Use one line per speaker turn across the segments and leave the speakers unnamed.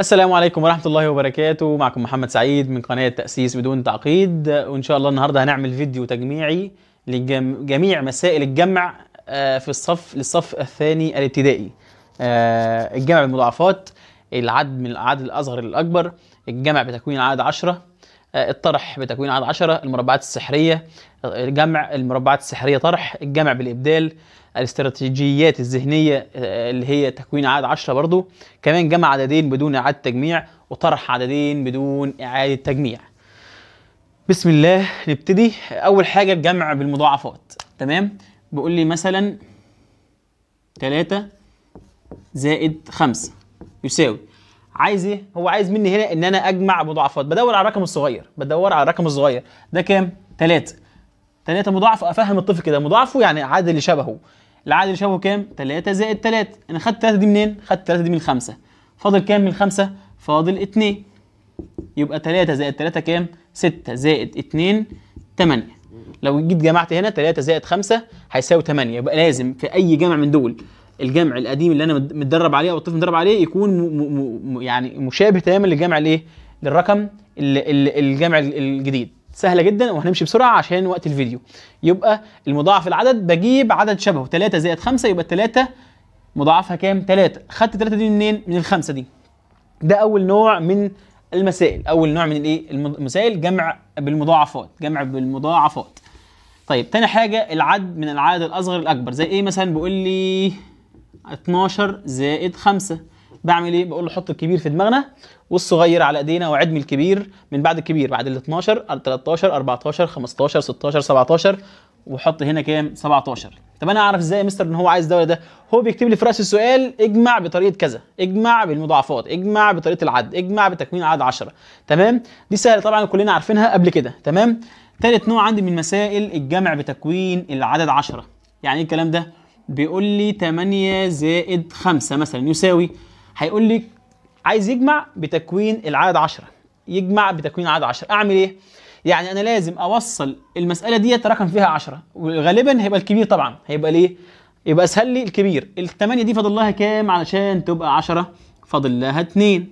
السلام عليكم ورحمة الله وبركاته معكم محمد سعيد من قناة تأسيس بدون تعقيد وإن شاء الله النهاردة هنعمل فيديو تجميعي لجميع مسائل الجمع آه، في الصف للصف الثاني الابتدائي آه، الجمع بالمضاعفات العد من الأعداد الأصغر للأكبر الجمع بتكوين عدد عشرة آه، الطرح بتكوين عدد 10 المربعات السحرية آه، جمع المربعات السحرية طرح الجمع بالإبدال الاستراتيجيات الذهنية آه، اللي هي تكوين عدد 10 برضو كمان جمع عددين بدون إعادة تجميع وطرح عددين بدون إعادة تجميع بسم الله نبتدي أول حاجة الجمع بالمضاعفات تمام بيقول لي مثلا 3 زائد 5 يساوي عايز ايه هو عايز مني هنا ان انا اجمع مضاعفات بدور على الرقم الصغير بدور على الرقم الصغير ده كام 3 3 مضاعف افهم الطفل كده مضاعفه يعني عدد اللي شبهه العدد اللي شبهه كام 3 زائد 3 انا خدت 3 دي منين خدت 3 دي من 5 فاضل كام من 5 فاضل 2 يبقى 3 زائد 3 كام 6 زائد 2 8 لو جيت جمعت هنا 3 زائد 5 هيساوي 8 يبقى لازم في اي جمع من دول الجمع القديم اللي انا متدرب عليه او الطفل متدرب عليه يكون م م يعني مشابه تماما للجمع الايه للرقم الجمع الجديد سهله جدا وهنمشي بسرعه عشان وقت الفيديو يبقى المضاعف العدد بجيب عدد شبهه 3 زائد 5 يبقى 3 مضاعفها كام 3 خدت 3 دي منين من الخمسه دي ده اول نوع من المسائل اول نوع من الايه المسائل جمع بالمضاعفات جمع بالمضاعفات طيب تاني حاجه العد من العدد الاصغر الاكبر زي ايه مثلا بيقول لي 12 زائد 5 بعمل ايه بقول له حط الكبير في دماغنا والصغير على ايدينا وعد من الكبير من بعد الكبير بعد ال 12 13 14 15 16 17 وحط هنا كام 17 طب انا اعرف ازاي يا مستر ان هو عايز ده ولا ده هو بيكتب لي في راس السؤال اجمع بطريقه كذا اجمع بالمضاعفات اجمع بطريقه العد اجمع بتكوين عدد 10 تمام دي سهله طبعا كلنا عارفينها قبل كده تمام ثالث نوع عندي من مسائل الجمع بتكوين العدد 10 يعني ايه الكلام ده بيقول لي 8 زائد 5 مثلا يساوي هيقول لي عايز يجمع بتكوين العدد 10 يجمع بتكوين العدد 10 اعمل ايه؟ يعني انا لازم اوصل المساله ديت رقم فيها 10 وغالبا هيبقى الكبير طبعا هيبقى ليه؟ يبقى اسهل لي الكبير ال 8 دي فاضل لها كام علشان تبقى 10 فاضل لها 2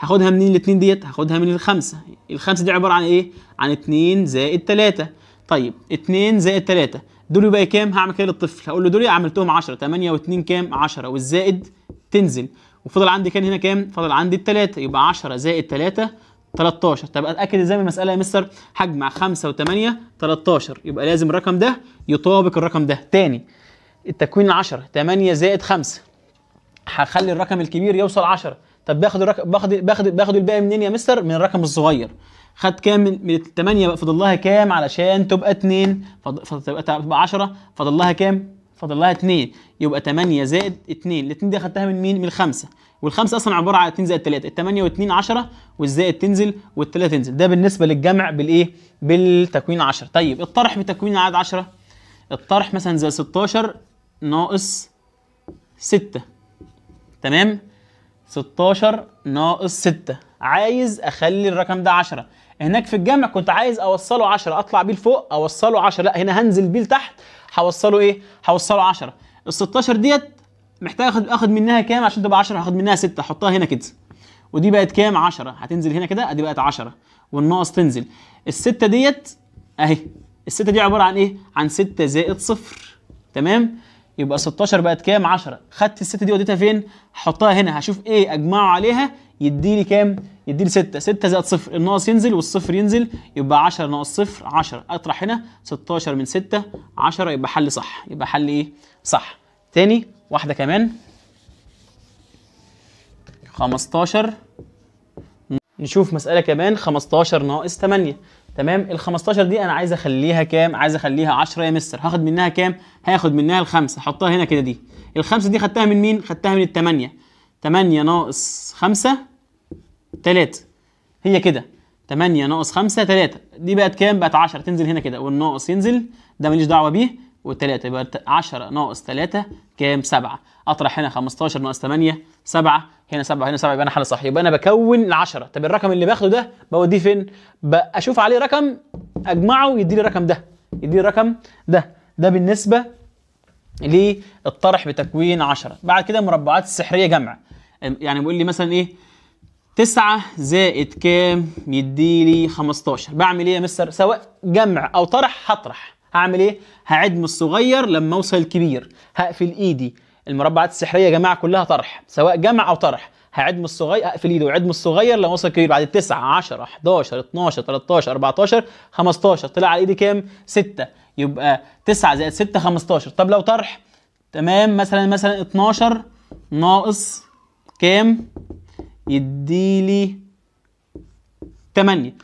هاخدها منين الاثنين ديت هاخدها من الخمسه الخمسه دي عباره عن ايه عن 2 زائد 3 طيب 2 زائد 3 دول يبقى كام هعمل كده للطفل هقول له دول عملتهم 10 8 و2 كام 10 والزائد تنزل وفضل عندي كان هنا كام فضل عندي الثلاثه يبقى 10 زائد 3 13 طب اتاكد ازاي من المساله يا مستر هجمع 5 و8 13 يبقى لازم الرقم ده يطابق الرقم ده تاني التكوين 10 8 زائد 5 هخلي الرقم الكبير يوصل 10 طب باخد الرقم باخد باخد باخد الباقي منين يا مستر من الرقم الصغير خد كام من 8 بقى فاضل لها كام علشان تبقى 2 فتبقى تبقى 10 فاضل لها كام فاضل لها 2 يبقى 8 زائد 2 ال2 دي خدتها من مين من 5 وال 5 اصلا عباره عن 2 زائد 3 ال8 و2 10 والزائد تنزل وال3 تنزل ده بالنسبه للجمع بالايه بالتكوين 10 طيب الطرح بتكوين العدد 10 الطرح مثلا زي 16 ناقص 6 تمام 16 ناقص 6 عايز اخلي الرقم ده 10 هناك في الجمع كنت عايز اوصله 10 اطلع بيه لفوق اوصله 10 لا هنا هنزل بيه لتحت هوصله ايه هوصله 10 ال 16 ديت محتاج اخد اخد منها كام عشان تبقى 10 هاخد منها 6 احطها هنا كده ودي بقت كام 10 هتنزل هنا كده ادي بقت 10 والناقص تنزل الستة ديت اهي الستة دي عبارة عن ايه عن 6 زائد صفر تمام يبقى 16 بقت كام 10 خدت الستة دي وديتها فين هحطها هنا هشوف ايه اجمعه عليها يديني كام يديني 6 6 زائد صفر الناقص ينزل والصفر ينزل يبقى 10 ناقص صفر 10 اطرح هنا 16 من 6 10 يبقى حل صح يبقى حل ايه صح تاني واحده كمان 15 نشوف مسألة كمان 15 ناقص 8 تمام ال 15 دي انا عايز اخليها كام عايز اخليها 10 يا مستر هاخد منها كام هاخد منها الخمسة حطها هنا كده دي الخمسة دي خدتها من مين خدتها من ال 8 8 ناقص 5 3 هي كده 8 ناقص 5 3 دي بقت كام؟ بقت 10 تنزل هنا كده والناقص ينزل ده ماليش دعوه بيه وال3 يبقى 10 ناقص 3 كام؟ 7 اطرح هنا 15 ناقص 8 7 هنا 7 هنا 7 يبقى انا حل صح يبقى انا بكون ال 10 طب الرقم اللي باخده ده بوديه فين؟ اشوف عليه رقم اجمعه يديني الرقم ده يديني الرقم ده ده بالنسبه للطرح بتكوين 10 بعد كده مربعات السحريه جمع يعني بيقول لي مثلا ايه 9 زائد كام يديلي 15 بعمل ايه يا مستر سواء جمع او طرح هطرح هعمل ايه هعد من الصغير لما اوصل الكبير هقفل ايدي المربعات السحريه يا جماعه كلها طرح سواء جمع او طرح هعد من الصغير اقفل ايدي وعد من الصغير لما اوصل الكبير بعد 9 10 11 12 13 14 15 طلع على ايدي كام 6 يبقى 9 زائد 6 15 طب لو طرح تمام مثلا مثلا 12 ناقص كام يديلي 8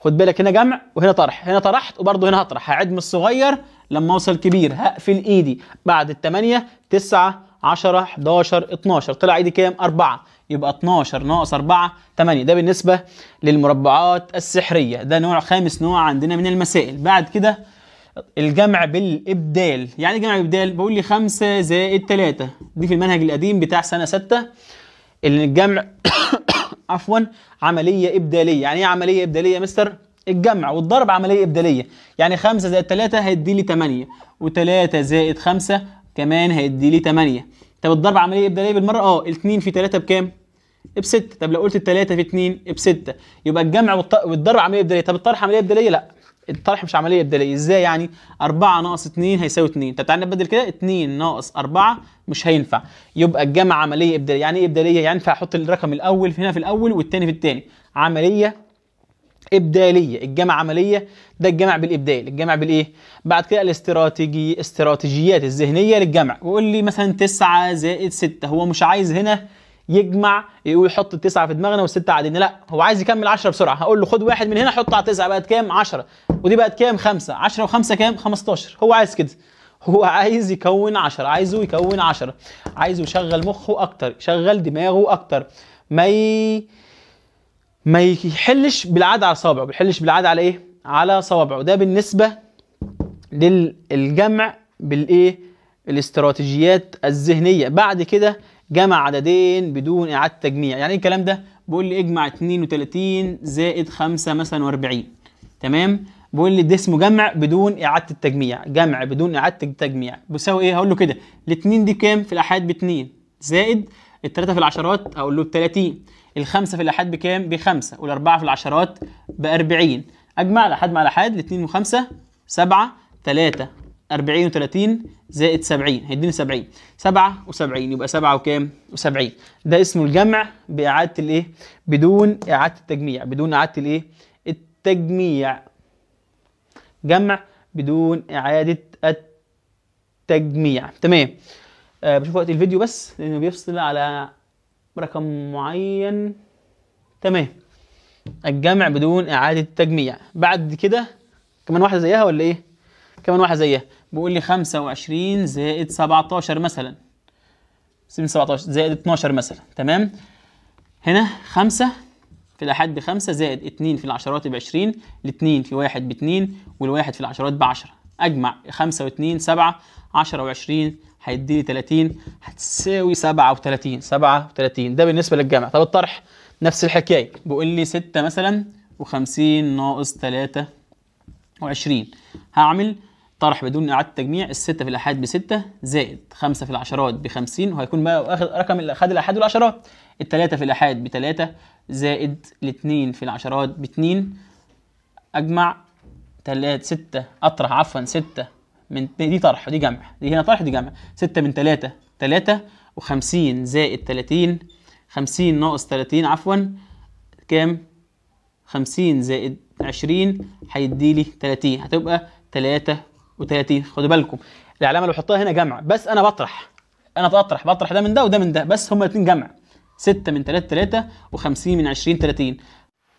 خد بالك هنا جمع وهنا طرح هنا طرحت وبرضه هنا هطرح هعد من الصغير لما اوصل كبير هقفل ايدي بعد ال 8 9 10 11 12 طلع ايدي كام 4 يبقى 12 ناقص 4 8 ده بالنسبه للمربعات السحريه ده نوع خامس نوع عندنا من المسائل بعد كده الجمع بالابدال يعني إيه جمع بالابدال بقول لي 5 زائد 3 دي في المنهج القديم بتاع سنه 6 الجمع عفوا عمليه ابداليه يعني ايه عمليه ابداليه يا مستر الجمع والضرب عمليه ابداليه يعني 5 زائد 3 هيدي لي 8 و3 زائد 5 كمان هيدي لي 8 طب الضرب عمليه ابداليه بالمره اه 2 في 3 بكام ب 6 طب لو قلت 3 في 2 ب 6 يبقى الجمع والضرب عمليه ابداليه طب الطرح عمليه ابداليه لا الطرح مش عمليه ابداليه ازاي يعني 4 ناقص 2 هيساوي 2 طب تعالى نبدل كده 2 ناقص 4 مش هينفع يبقى الجمع عمليه ابداليه يعني ايه ابداليه يعني ينفع احط الرقم الاول هنا في الاول والثاني في الثاني عمليه ابداليه الجمع عمليه ده الجمع بالابدال الجمع بالايه بعد كده الاستراتيجي استراتيجيات الذهنيه للجمع وقول لي مثلا 9 زائد 6 هو مش عايز هنا يجمع يقول يحط التسعه في دماغنا والسته قاعدين لا هو عايز يكمل 10 بسرعه هقول له خد واحد من هنا حطه على تسعه بقت كام 10 ودي بقت كام 5 10 و5 كام 15 هو عايز كده هو عايز يكون 10 عايزه يكون 10 عايزه يشغل مخه اكتر يشغل دماغه اكتر ما ي... ما يحلش بالعاده على صوابعه ما يحلش بالعاده على ايه على صوابعه ده بالنسبه للجمع بالايه الاستراتيجيات الذهنيه بعد كده جمع عددين بدون إعادة تجميع يعني إيه الكلام ده؟ بيقول لي اجمع 32 زائد 5 مثلا و40 تمام؟ بيقول لي ده اسمه جمع بدون إعادة التجميع جمع بدون إعادة التجميع بيساوي إيه؟ هقول له كده الاثنين دي بكام؟ في الآحاد ب2 زائد الثلاثة في العشرات أقول له 30 الخمسة في الآحاد بكام؟ بخمسة والأربعة في العشرات 40 أجمع الآحاد مع الآحاد الاثنين وخمسة سبعة ثلاثة 40 و30 زائد 70 هيديني 70 7 و70 يبقى 7 وكام؟ و70 ده اسمه الجمع باعاده الايه؟ بدون اعاده التجميع بدون اعاده الايه؟ التجميع جمع بدون اعاده التجميع تمام آه بشوف وقت الفيديو بس لانه بيفصل على رقم معين تمام الجمع بدون اعاده التجميع بعد كده كمان واحده زيها ولا ايه؟ كمان واحده زيها بيقول لي 25 زائد 17 مثلا سيبين 17 زائد 12 مثلا تمام هنا 5 في الأحد ب 5 زائد 2 في العشرات ب 20 ال2 في 1 ب 2 وال1 في العشرات ب 10 أجمع 5 و2 7 10 و20 هيدي لي 30 هتساوي 37 37 ده بالنسبة للجمع طب الطرح نفس الحكاية بيقول لي 6 مثلا و50 ناقص 3 و 20 هعمل طرح بدون إعادة تجميع الستة في الآحاد بستة زائد خمسة في العشرات بخمسين وهيكون بقى أخذ رقم خد الآحاد والعشرات التلاتة في الآحاد بتلاتة زائد الاتنين في العشرات باتنين أجمع تلات ستة أطرح عفوا ستة من دي طرح ودي جمع دي هنا طرح دي جمع ستة من تلاتة تلاتة وخمسين زائد تلاتين خمسين ناقص تلاتين عفوا كام خمسين زائد عشرين هيديلي تلاتين هتبقى تلاتة وتلاتين خدوا بالكم العلامه اللي بحطها هنا جمع بس انا بطرح انا بطرح بطرح ده من ده وده من ده بس هما الاثنين جمع 6 من 3 3 و50 من 20 30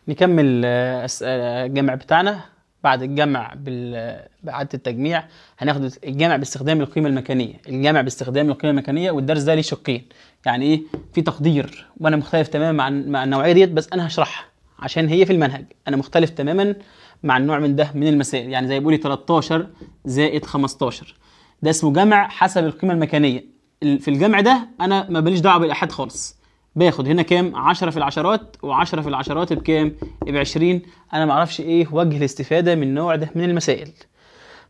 نكمل آه، آه، الجمع بتاعنا بعد الجمع بال... بعد التجميع هناخد الجمع باستخدام القيمه المكانيه الجمع باستخدام القيمه المكانيه والدرس ده ليه شقين يعني ايه في تقدير وانا مختلف تماما عن مع النوعيه ديت بس انا هشرحها عشان هي في المنهج انا مختلف تماما مع النوع من ده من المسائل يعني زي لي 13 زائد 15 ده اسمه جمع حسب القيمه المكانيه في الجمع ده انا ما بليش دعوه بالاحاد خالص باخد هنا كام 10 في العشرات و10 في العشرات بكام ب 20 انا ما اعرفش ايه وجه الاستفاده من النوع ده من المسائل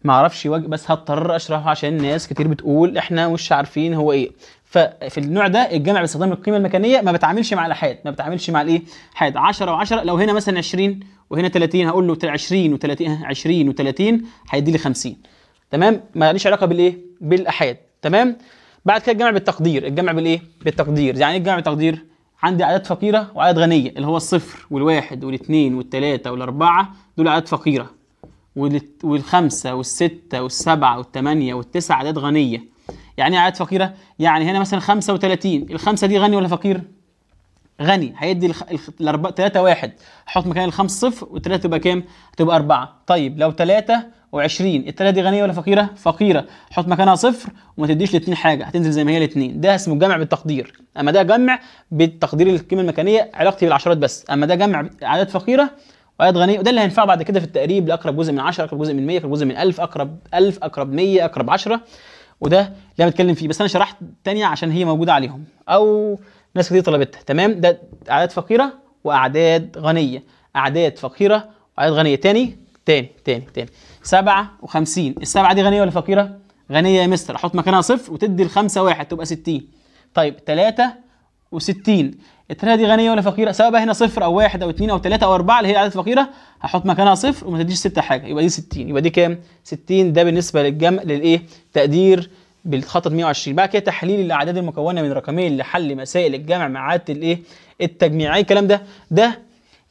ما اعرفش وجه بس هضطر اشرحه عشان ناس كتير بتقول احنا مش عارفين هو ايه ففي النوع ده الجمع باستخدام القيمه المكانيه ما بتعاملش مع الاحاد ما بتعاملش مع الايه حاد 10 و10 لو هنا مثلا 20 وهنا 30 هقول له 20 و30 20 و30 هيدي لي 50 تمام ماليش علاقه بالايه بالاحاد تمام بعد كده الجمع بالتقدير الجمع بالايه بالتقدير يعني ايه الجمع بالتقدير عندي اعداد فقيره واعداد غنيه اللي هو الصفر والواحد والاثنين والثلاثه والاربعه دول اعداد فقيره والخمسه والسته والسبعه والثمانيه والتسعه اعداد غنيه يعني ايه اعداد فقيره يعني هنا مثلا 35 الخمسه دي غني ولا فقير غني هيدي الاربعه 3 1 هحط مكان 5 صفر و3 تبقى كام؟ تبقى 4 طيب لو 3 و20 التلاته دي غنيه ولا فقيره؟ فقيره حط مكانها صفر وما تديش الاثنين حاجه هتنزل زي ما هي الاثنين ده اسمه جمع بالتقدير اما ده جمع بالتقدير القيمه المكانيه علاقتي بالعشرات بس اما ده جمع اعداد فقيره واعداد غنيه وده اللي هينفعه بعد كده في التقريب لاقرب جزء من 10 اقرب جزء من 100 اقرب جزء من 1000 اقرب 1000 اقرب 100 اقرب 10 وده اللي انا بتكلم فيه بس انا شرحت ثانيه عشان هي موجوده عليهم او ناس كتير طلبتها تمام ده اعداد فقيره واعداد غنيه اعداد فقيره واعداد غنيه تاني تاني تاني تاني 57 السبعه دي غنيه ولا فقيره غنيه يا مستر احط مكانها صفر وتدي الخمسه واحد تبقى 60 طيب 63 التلاته دي غنيه ولا فقيره سواء بقى هنا صفر او واحد او اثنين او ثلاثه او اربعه اللي هي الاعداد الفقيره هحط مكانها صفر وما تديش سته حاجه يبقى دي 60 يبقى دي كام 60 ده بالنسبه للجمع للايه تقدير بالخطط 120 بعد كده تحليل الاعداد المكونه من رقمين لحل مسائل الجمع مع عاده الايه اي الكلام ده ده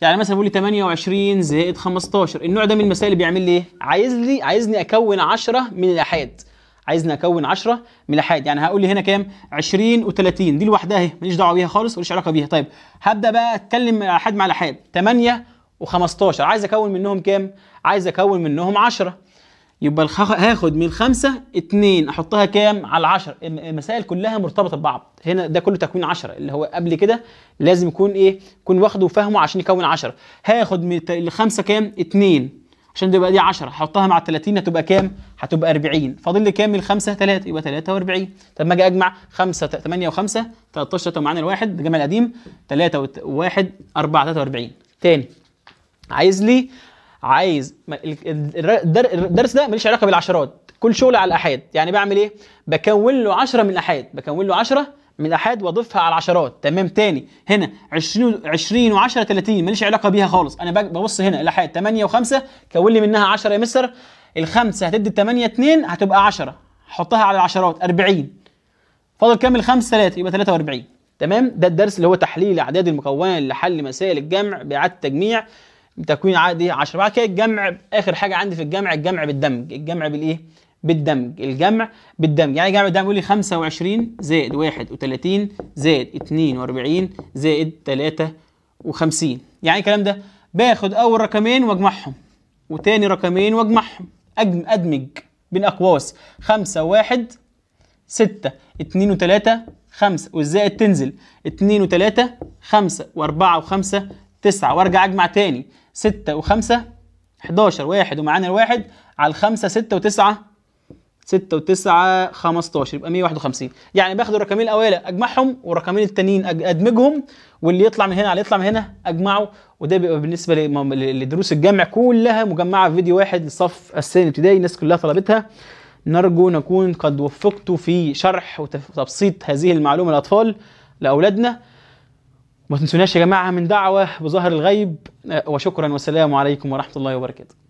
يعني مثلا بيقول لي 28 زائد 15 النوع ده من المسائل اللي بيعمل لي ايه عايز لي عايزني اكون 10 من الاحاد عايزني اكون 10 من الاحاد يعني هقول لي هنا كام 20 و30 دي لوحدها اهي ماليش دعوه بيها خالص ماليش علاقه بيها طيب هبدا بقى اتكلم الاحاد مع الاحاد 8 و15 عايز اكون منهم كام عايز اكون منهم 10 يبقى هاخد من خمسة اتنين احطها كام على العشر المسائل كلها مرتبطه ببعض هنا ده كله تكوين عشرة اللي هو قبل كده لازم يكون ايه يكون واخده وفهمه عشان يكون عشرة هاخد من الخمسة كام اتنين عشان تبقى دي 10 احطها مع 30 هتبقى كام؟ هتبقى 40 فاضل لي كام من 5 3 يبقى 43 طب ما اجي اجمع 5 8 و5 13 3 معانا الواحد ده جمع القديم 3 و1 4 43 تاني عايز لي عايز الدرس ده ماليش علاقه بالعشرات كل شغل على الاحاد يعني بعمل ايه بكون له 10 من الاحاد بكون له 10 من الاحاد واضيفها على العشرات تمام تاني هنا 20 20 و10 30 ماليش علاقه بيها خالص انا ببص هنا الاحاد 8 و5 كون لي منها 10 يا مستر الخمسه هتدي 8 2 هتبقى 10 حطها على العشرات 40 فاضل كام الخمس 3 يبقى 43 تمام ده الدرس اللي هو تحليل اعداد المكونات لحل مسائل الجمع باعاده تجميع تكوين عادي 10 بعد كده الجمع اخر حاجه عندي في الجمع الجمع بالدمج الجمع بالايه بالدمج الجمع بالدمج يعني جمع بالدمج يقول لي 25 زائد 31 زائد 42 زائد 53 يعني الكلام ده باخد اول رقمين واجمعهم وتاني رقمين واجمعهم ادمج بين اقواس 5 و1 6 2 و3 5 والزائد تنزل 2 و3 5 و4 و5 9 وارجع اجمع تاني 6 و5 11 1 ومعانا الواحد على 5 6 و9 6 و9 15 يبقى 151 يعني باخد الرقمين الاوائل اجمعهم والرقمين التانيين ادمجهم واللي يطلع من هنا على يطلع من هنا اجمعه وده بيبقى بالنسبه لدروس الجامع كلها مجمعه في فيديو واحد للصف الثاني الابتدائي الناس كلها طلبتها نرجو نكون قد وفقت في شرح وتبسيط هذه المعلومه للاطفال لاولادنا ما تنسوناش يا جماعه من دعوه بظهر الغيب وشكرا والسلام عليكم ورحمه الله وبركاته